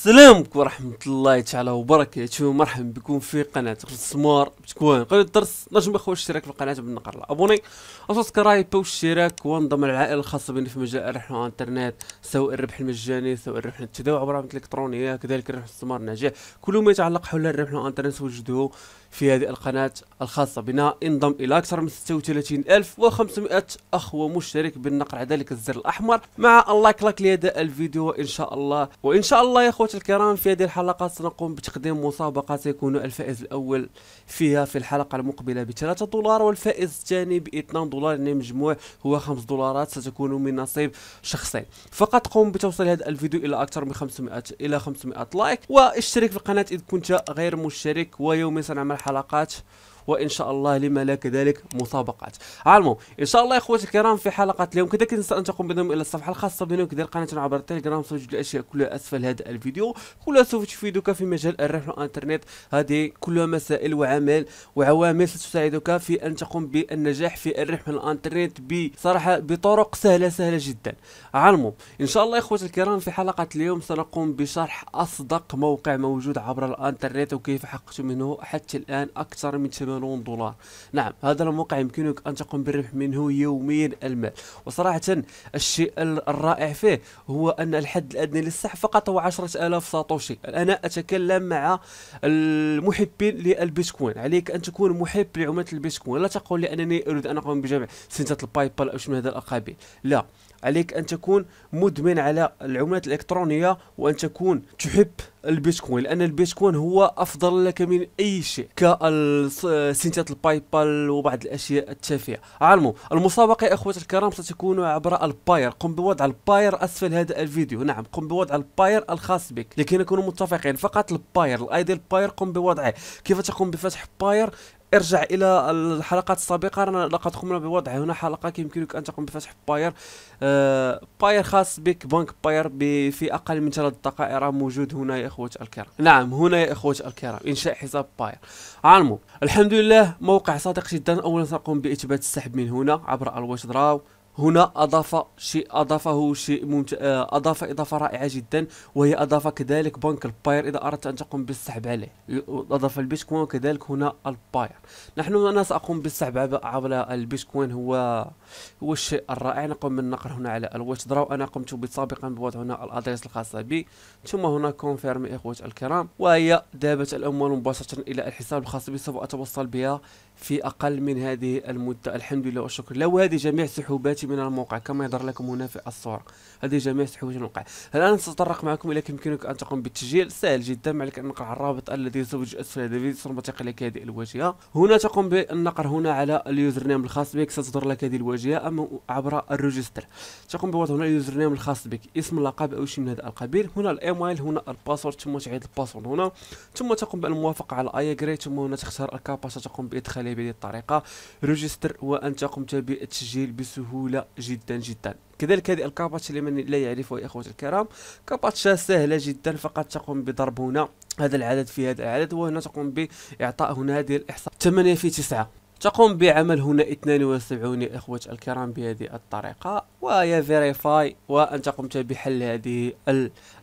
السلام عليكم ورحمة الله تعالى وبركاته مرحبا بكم في قناة سمار بتكوين قناة الدرس نجم اخوة الاشتراك في القناة بالنقر الابوني وسبسكرايب والاشتراك وانضم العائلة الخاصة بنا في مجال الربح الانترنت سواء الربح المجاني سواء الربح التداول عبر الالكترونية كذلك الربح السمار الناجح كل ما يتعلق حول الربح الانترنت وجدوه في هذه القناة الخاصة بنا انضم إلى أكثر من 36500 أخ ومشترك بالنقر على ذلك الزر الأحمر مع اللايك لايك لهذا الفيديو إن شاء الله وإن شاء الله يا أخوتي الكرام في هذه الحلقة سنقوم بتقديم مسابقة سيكون الفائز الأول فيها في الحلقة المقبلة ب 3 دولار والفائز الثاني ب 2 دولار يعني المجموع هو 5 دولارات ستكون من نصيب شخصين فقط قم بتوصيل هذا الفيديو إلى أكثر من 500 إلى 500 لايك واشترك في القناة إذا كنت غير مشترك ويوميا سنعمل حلقات وان شاء الله لما لا كذلك مسابقات على المهم ان شاء الله اخوتي الكرام في حلقه اليوم كذلك تنسى ان تقوم بضم الى الصفحه الخاصه بنا وكذلك قناتنا عبر التليجرام ستجد الاشياء كلها اسفل هذا الفيديو كلها سوف تفيدك في مجال الربح الانترنت هذه كلها مسائل وعمل وعوامل ستساعدك في ان تقوم بالنجاح في الربح الانترنت بصراحه بطرق سهله سهله جدا على ان شاء الله اخوتي الكرام في حلقه اليوم سنقوم بشرح اصدق موقع موجود عبر الانترنت وكيف حققت منه حتى الان اكثر من مليون دولار نعم هذا الموقع يمكنك أن تقوم بالربح منه يوميا المال وصراحة الشيء الرائع فيه هو أن الحد الأدنى للسحب فقط هو 10000 ساتوشي أنا أتكلم مع المحبين للبيتكوين عليك أن تكون محب لعملة البيتكوين لا تقول لي أنني أريد أن أقوم بجمع سنتات البايبال أو شنو هذا الأقابيل لا عليك أن تكون مدمن على العملات الإلكترونية وأن تكون تحب البيتكوين لأن البيتكوين هو أفضل لك من أي شيء كسنتات البايبال وبعض الأشياء التافهة عالمو المسابقة يا أخوتي الكرام ستكون عبر الباير قم بوضع الباير أسفل هذا الفيديو نعم قم بوضع الباير الخاص بك لكي نكون متفقين فقط الباير الاي دي الباير قم بوضعه كيف تقوم بفتح باير ارجع الى الحلقات السابقه رانا لقد قمنا بوضع هنا حلقه يمكنك ان تقوم بفتح باير آه باير خاص بك بنك باير في اقل من ثلاث دقائق موجود هنا يا اخوه الكرام نعم هنا يا اخوه الكرام انشاء حساب باير عالمو الحمد لله موقع صادق جدا اولا سنقوم باثبات السحب من هنا عبر الويش دراو هنا أضاف شيء أضافه شيء ممت... آه، أضاف إضافة رائعة جدا وهي أضاف كذلك بنك الباير إذا أردت أن تقوم بالسحب عليه أضاف البيتكوين وكذلك هنا الباير نحن أنا سأقوم بالسحب على البيتكوين هو هو الشيء الرائع نقوم بالنقر هنا على الويتدراو أنا قمت سابقا بوضع هنا الأدريس الخاصة بي ثم هنا كونفيرم اخوة الكرام وهي ذهبت الأموال مباشرة إلى الحساب الخاص بي سوف أتوصل بها في أقل من هذه المدة الحمد لله والشكر لله وهذه جميع سحوباتي من الموقع كما يظهر لكم هنا في الصورة هذه جميع الحوايج الموقع الآن سأتطرق معكم إلى يمكنك أن تقوم بالتسجيل سهل جدا ما عليك أن نقر على الرابط الذي زوج أسفل هذا الفيديو ثم لك هذه الواجهة هنا تقوم بالنقر هنا على اليوزر نيم الخاص بك ستظهر لك هذه الواجهة أما عبر الريجستر تقوم بوضع هنا اليوزر نيم الخاص بك اسم اللقب أو شيء من هذا القبيل هنا الايميل هنا الباسورد ثم تعيد الباسورد هنا ثم تقوم بالموافقة على ايجري ثم هنا تختار الكاباسة تقوم بإدخالها بهذه الطريقة ريجستر وأن تقوم بالتسجيل بسهولة جميلة جدا جدا كذلك هذه الكاباتشا لمن لا يعرفها يا اخوتي الكرام كاباتشا سهلة جدا فقط تقوم بضرب هنا هذا العدد في هذا العدد وهنا تقوم بإعطاء هنا هذه الإحصاء 8 في 9 تقوم بعمل هنا 72 يا إخوة الكرام بهذه الطريقة ويا فيريفاي وأنت قمت بحل هذه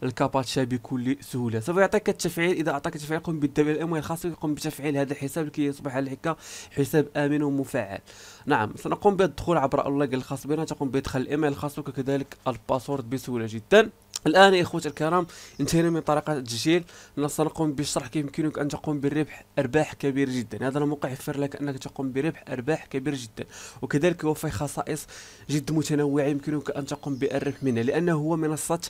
الكاباتشا بكل سهولة سوف يعطيك التفعيل إذا أعطاك التفعيل قم بالدبل الأموال الخاص قم بتفعيل هذا الحساب لكي يصبح لك حساب آمن ومفعل نعم سنقوم بالدخول عبر اللوج الخاص بنا تقوم بإدخال الإيميل الخاص بك وكذلك الباسورد بسهولة جدا الان يا اخوتي الكرام انتهينا من طريقه التسجيل سنقوم بشرح كيف يمكنك ان تقوم بالربح ارباح كبيره جدا هذا الموقع يوفر لك انك تقوم بربح ارباح كبير جدا وكذلك يوفر خصائص جد متنوعه يمكنك ان تقوم بالربح منها لانه هو منصه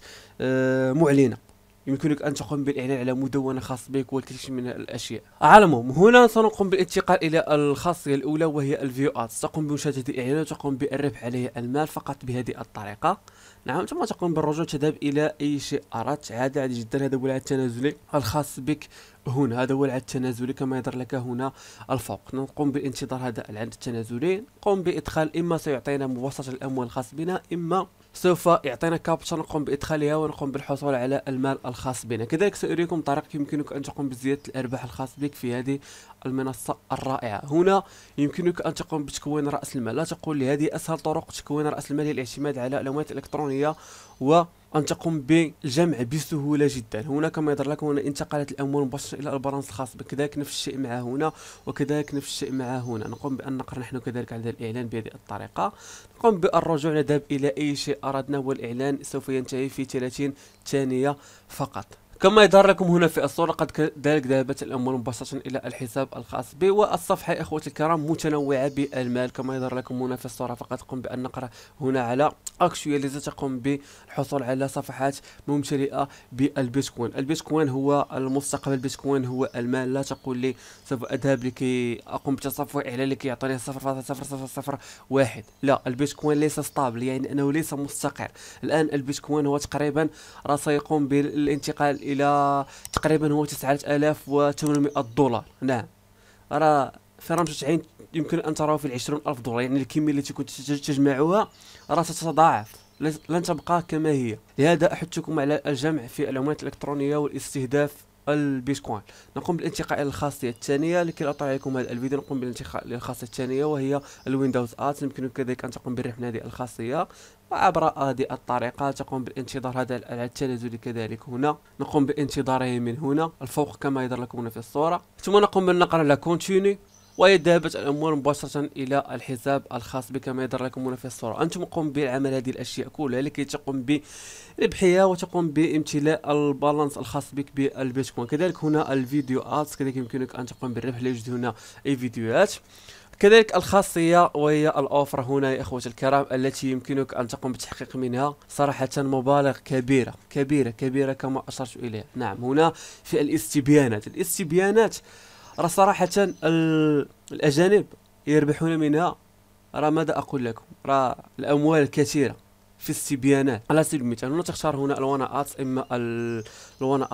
آه، معلنه يمكنك أن تقوم بالإعلان على مدونة خاص بك والكثير من الأشياء على هنا سنقوم بالانتقال إلى الخاصية الأولى وهي ادز تقوم بمشاهدة الإعلان وتقوم بالربح عليه المال فقط بهذه الطريقة نعم ثم تقوم بالرجوع تذهب إلى أي شيء أردت عادي عادي جدا هذا هو التنازلي الخاص بك هنا هذا هو العد التنازلي كما يظهر لك هنا الفوق نقوم بانتظار هذا العد التنازلي نقوم بادخال اما سيعطينا مبسط الاموال الخاص بنا اما سوف يعطينا كابتشا نقوم بادخالها ونقوم بالحصول على المال الخاص بنا كذلك ساريكم طريق يمكنك ان تقوم بزياده الارباح الخاص بك في هذه المنصه الرائعه هنا يمكنك ان تقوم بتكوين راس المال لا تقول لي هذه اسهل طرق تكوين راس المال هي الاعتماد على العملات الالكترونيه و أن تقوم بالجمع بسهولة جدا هنا كما يظهر لك هنا انتقلت الأموال مباشرة إلى البرانس الخاص كذلك نفس الشيء مع هنا وكذلك نفس الشيء مع هنا نقوم بأن نقرأ نحن كذلك على الإعلان بهذه الطريقة نقوم بالرجوع نذهب إلى أي شيء أردنا والإعلان سوف ينتهي في 30 ثانية فقط كما يظهر لكم هنا في الصورة قد كذلك ذهبت الأموال مباشرة إلى الحساب الخاص بي والصفحة يا إخوتي الكرام متنوعة بالمال كما يظهر لكم هنا في الصورة فقط قم بأن نقرأ هنا على أكشوية التي تقوم بالحصول على صفحات ممتلئة بالبيتكوين البيتكوين هو المستقبل البيتكوين هو المال لا تقول لي سوف أذهب لكي أقوم بتصفح إعلان لكي يعطيني 0.0001 لا البيتكوين ليس ستابل يعني أنه ليس مستقر الآن البيتكوين هو تقريبا راه سيقوم بالانتقال الى تقريبا هو 9800 دولار نعم راه في رمش عين يمكن ان تراه في العشرون ألف دولار يعني الكمية التي كنت تجمعها راه ستتضاعف لن تبقى كما هي لهذا أحثكم على الجمع في العملات الإلكترونية والاستهداف البيتكوين نقوم بالانتقاء الى الخاصيه الثانيه لكي لا اطيع لكم هذا الفيديو نقوم بالانتقاء للخاصيه الثانيه وهي الويندوز ات يمكنك كذلك ان تقوم بالرحلة هذه الخاصيه وعبر هذه الطريقة تقوم بانتظار هذا التلازل كذلك هنا نقوم بانتظاره من هنا الفوق كما يظهر لكم هنا في الصورة ثم نقوم بالنقر على كونتيني ويذهبت ذهبت الأموال مباشرة إلى الحساب الخاص بك كما يظهر لكم هنا في الصورة أنتم قم بعمل هذه الأشياء كلها لكي تقوم بربحها وتقوم بامتلاء البالانس الخاص بك بالبيتكوين كذلك هنا الفيديو ادز كذلك يمكنك أن تقوم بالربح لا يوجد هنا أي فيديوهات كذلك الخاصية وهي الأوفر هنا يا إخوة الكرام التي يمكنك أن تقوم بالتحقيق منها صراحة مبالغ كبيرة كبيرة كبيرة كما أشرت إليها نعم هنا في الاستبيانات الاستبيانات راه صراحه الاجانب يربحون منها راه ماذا اقول لكم راه الاموال كثيره في استبيانات إيه. على سبيل المثال هنا تختار هنا اتس اما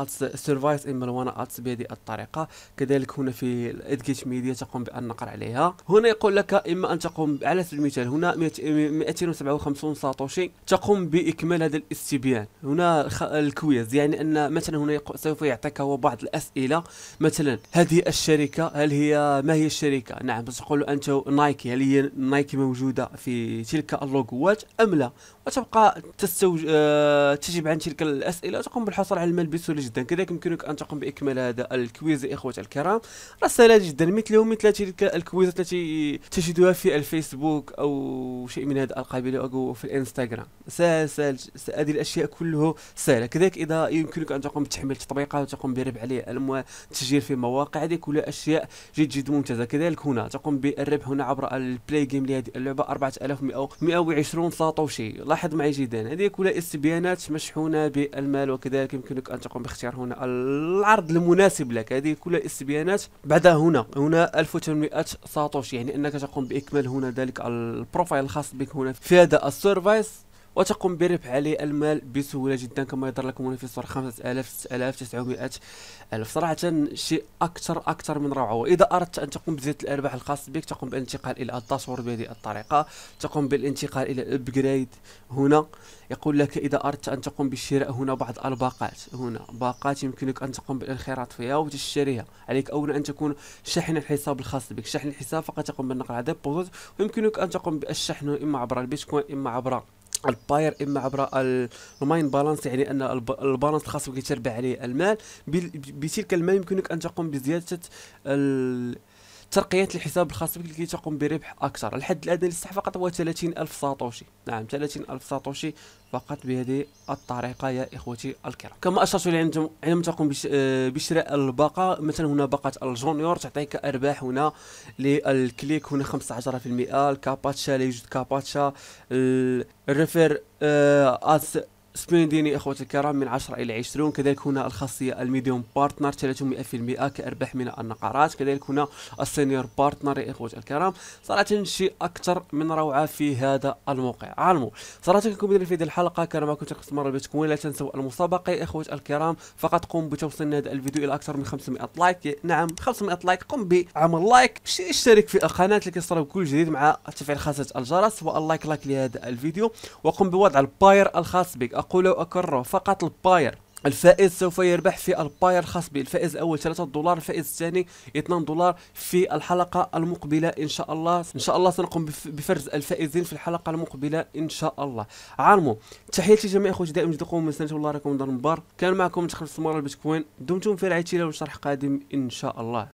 اتس سيرفايس اما اتس بهذه الطريقه كذلك هنا في الادجيت ميديا تقوم بالنقر عليها هنا يقول لك اما ان تقوم على سبيل المثال هنا 257 ساتوشي تقوم باكمال هذا الاستبيان هنا الكويز يعني ان مثلا هنا سوف يعطيك هو بعض الاسئله مثلا هذه الشركه هل هي ما هي الشركه نعم تقول انت نايكي هل هي نايكي موجوده في تلك اللوغوات ام لا وتبقى تستوج... آه، تجيب عن تلك الاسئله وتقوم بالحصول على المال بسهوله جدا كذلك يمكنك ان تقوم باكمال هذا الكويز اخوتي الكرام راه سهله جدا مثله مثل تلك الكويزات التي تجدها في الفيسبوك او شيء من هذا القبيل او في الانستغرام سهل سهل هذه الاشياء كله سهله كذلك اذا يمكنك ان تقوم بتحميل تطبيقات وتقوم بربح عليه الاموال التسجيل في مواقع هذه كلها اشياء جد جد ممتازه كذلك هنا تقوم بالربح هنا عبر البلاي جيم لهذه اللعبه 4120 ساطوشي لاحظ معي جدا هذه كلها استبيانات مشحونه بالمال وكذلك يمكنك ان تقوم باختيار هنا العرض المناسب لك هذه كلها استبيانات بعدها هنا هنا 1800 ساتوش يعني انك تقوم باكمال هنا ذلك البروفايل الخاص بك هنا في هذا السيرفيس وتقوم بربح عليه المال بسهوله جدا كما يظهر لكم هنا في الصوره 5000 6000 900 الف صراحه شيء اكثر اكثر من روعه واذا اردت ان تقوم بزياده الارباح الخاص بك تقوم بالانتقال الى الداشبورد بهذه الطريقه تقوم بالانتقال الى الابجريد هنا يقول لك اذا اردت ان تقوم بالشراء هنا بعض الباقات هنا باقات يمكنك ان تقوم بالانخراط فيها وتشتريها عليك اولا ان تكون شاحن الحساب الخاص بك شحن الحساب فقط تقوم بالنقر على ديبوزيت ويمكنك ان تقوم بالشحن اما عبر البيتكوين اما عبر الباير اما عبر الماين بالانس يعني ان البالانس الخاص بك تربح عليه المال بتلك المال يمكنك ان تقوم بزياده ترقيه الحساب الخاص بك لكي تقوم بربح اكثر الحد الادنى للسحب فقط هو 30000 ساتوشي نعم 30000 ساتوشي فقط بهذه الطريقه يا اخوتي الكرام كما اشرت لي عندما تقوم بشراء الباقه مثلا هنا باقه الجونيور تعطيك ارباح هنا للكليك هنا 15% الكاباتشا لا يوجد كاباتشا الريفير آه سبلنديني اخوتي الكرام من 10 الى 20 كذلك هنا الخاصيه الميديوم بارتنر 300% كارباح من النقرات كذلك هنا السينيور بارتنر يا اخوتي الكرام صراحه شيء اكثر من روعه في هذا الموقع عالمو صراحه كنكون بدنا في هذه الحلقه كان معكم تقسيم مره بتكون لا تنسوا المسابقه يا اخوتي الكرام فقط قم بتوصيل هذا الفيديو الى اكثر من 500 لايك نعم 500 لايك قم بعمل لايك اشترك في القناه لكي لكيصلك كل جديد مع تفعيل خاصه الجرس واللايك لايك لهذا الفيديو وقم بوضع الباير الخاص بك أقول وأكرر فقط الباير الفائز سوف يربح في الباير الخاص به الفائز الاول 3 دولار الفائز الثاني 2 دولار في الحلقه المقبله ان شاء الله ان شاء الله سنقوم بفرز الفائزين في الحلقه المقبله ان شاء الله عالمو تحياتي لجميع اخوتي دائما جدكم من سنه الله راكم دار مبارك كان معكم تخلص استثمار البيتكوين دمتم في رعايه الله وشرح قادم ان شاء الله